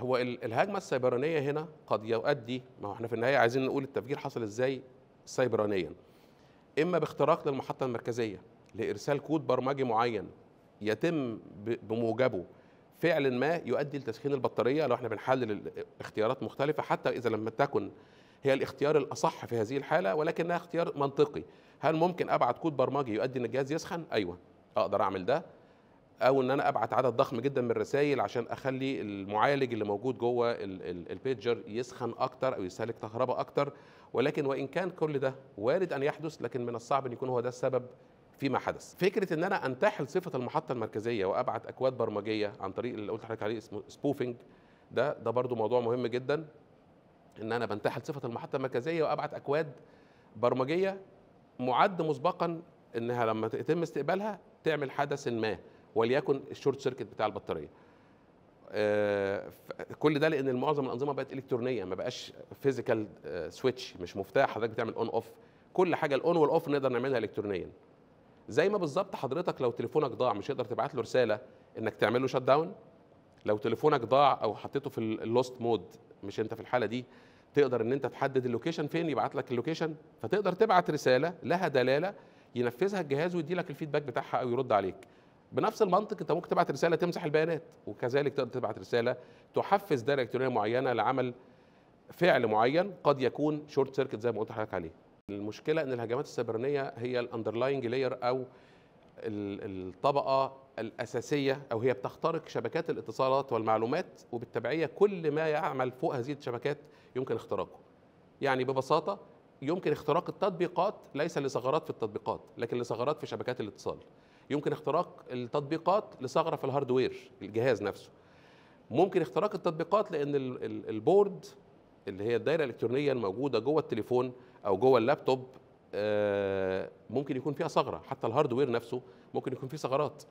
هو الهجمه السيبرانيه هنا قد يؤدي ما هو احنا في النهايه عايزين نقول التفجير حصل ازاي سيبرانيا اما باختراق للمحطه المركزيه لارسال كود برمجي معين يتم بموجبه فعل ما يؤدي لتسخين البطاريه لو احنا بنحلل اختيارات مختلفه حتى اذا لم تكن هي الاختيار الاصح في هذه الحاله ولكنها اختيار منطقي هل ممكن ابعت كود برمجي يؤدي ان الجهاز يسخن ايوه اقدر اعمل ده او ان انا ابعت عدد ضخم جدا من الرسائل عشان اخلي المعالج اللي موجود جوه البيجر يسخن اكتر او يستهلك كهرباء اكتر ولكن وان كان كل ده وارد ان يحدث لكن من الصعب ان يكون هو ده السبب فيما حدث فكره ان انا انتحل صفه المحطه المركزيه وابعت اكواد برمجيه عن طريق اللي قلت لحضرتك عليه اسمه سبوفنج ده ده برضو موضوع مهم جدا ان انا بنتحل صفه المحطه المركزيه وابعت اكواد برمجيه معد مسبقا انها لما يتم استقبالها تعمل حدث ما وليكن الشورت سيركت بتاع البطاريه آه، كل ده لان معظم الانظمه بقت الكترونيه ما بقاش فيزيكال آه، سويتش مش مفتاح حضرتك بتعمل اون اوف كل حاجه الاون والاوف نقدر نعملها الكترونيا زي ما بالظبط حضرتك لو تليفونك ضاع مش هتقدر تبعت له رساله انك تعمل له شت داون لو تليفونك ضاع او حطيته في اللوست مود مش انت في الحاله دي تقدر ان انت تحدد اللوكيشن فين يبعت لك اللوكيشن فتقدر تبعت رساله لها دلاله ينفذها الجهاز ويدي لك الفيدباك بتاعها او يرد عليك بنفس المنطق انت ممكن تبعت رساله تمسح البيانات وكذلك تقدر تبعت رساله تحفز دائره الكترونيه معينه لعمل فعل معين قد يكون شورت سيركت زي ما قلت لحضرتك عليه المشكله ان الهجمات السيبرانيه هي الاندرلاينج لاير او الطبقه الاساسيه او هي بتخترق شبكات الاتصالات والمعلومات وبالتبعيه كل ما يعمل فوق هذه الشبكات يمكن اختراقه يعني ببساطه يمكن اختراق التطبيقات ليس لثغرات في التطبيقات لكن لثغرات في شبكات الاتصال يمكن اختراق التطبيقات لثغره في الهاردوير الجهاز نفسه ممكن اختراق التطبيقات لان البورد اللي هي الدايره الالكترونيه الموجوده جوه التليفون او جوه اللابتوب آه، ممكن يكون فيها ثغره حتى الهاردوير نفسه ممكن يكون فيه ثغرات